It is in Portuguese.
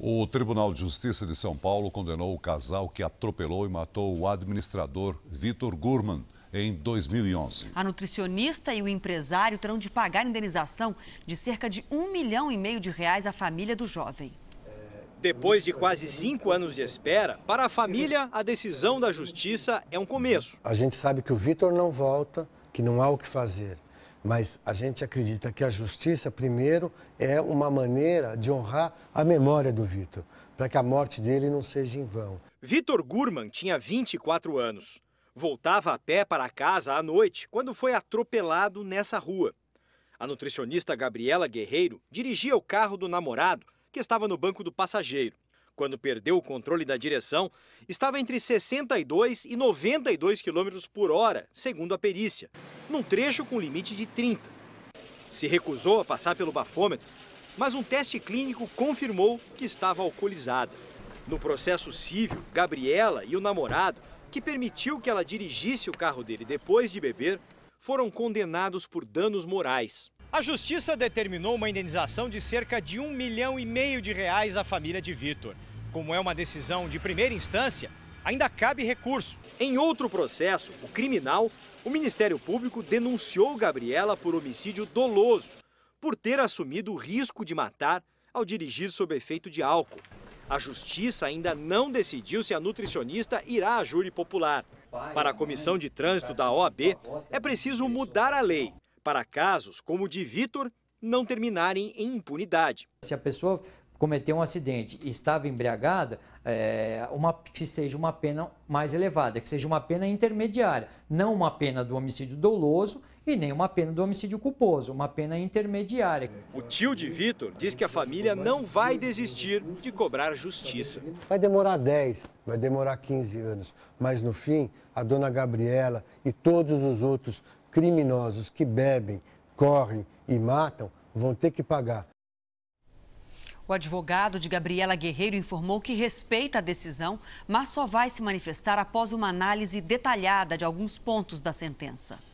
O Tribunal de Justiça de São Paulo condenou o casal que atropelou e matou o administrador Vitor Gurman em 2011. A nutricionista e o empresário terão de pagar indenização de cerca de um milhão e meio de reais à família do jovem. Depois de quase cinco anos de espera, para a família, a decisão da justiça é um começo. A gente sabe que o Vitor não volta, que não há o que fazer. Mas a gente acredita que a justiça, primeiro, é uma maneira de honrar a memória do Vitor, para que a morte dele não seja em vão. Vitor Gurman tinha 24 anos. Voltava a pé para casa à noite quando foi atropelado nessa rua. A nutricionista Gabriela Guerreiro dirigia o carro do namorado, que estava no banco do passageiro quando perdeu o controle da direção, estava entre 62 e 92 km por hora, segundo a perícia, num trecho com limite de 30. Se recusou a passar pelo bafômetro, mas um teste clínico confirmou que estava alcoolizada. No processo civil, Gabriela e o namorado, que permitiu que ela dirigisse o carro dele depois de beber, foram condenados por danos morais. A justiça determinou uma indenização de cerca de um milhão e meio de reais à família de Vitor. Como é uma decisão de primeira instância, ainda cabe recurso. Em outro processo, o criminal, o Ministério Público denunciou Gabriela por homicídio doloso, por ter assumido o risco de matar ao dirigir sob efeito de álcool. A justiça ainda não decidiu se a nutricionista irá à júri popular. Para a comissão de trânsito da OAB, é preciso mudar a lei para casos como o de Vitor não terminarem em impunidade. Se a pessoa cometeu um acidente e estava embriagada, é, uma, que seja uma pena mais elevada, que seja uma pena intermediária, não uma pena do homicídio doloso e nem uma pena do homicídio culposo, uma pena intermediária. O tio de Vitor diz que a família não vai desistir de cobrar justiça. Vai demorar 10, vai demorar 15 anos, mas no fim, a dona Gabriela e todos os outros criminosos que bebem, correm e matam vão ter que pagar. O advogado de Gabriela Guerreiro informou que respeita a decisão, mas só vai se manifestar após uma análise detalhada de alguns pontos da sentença.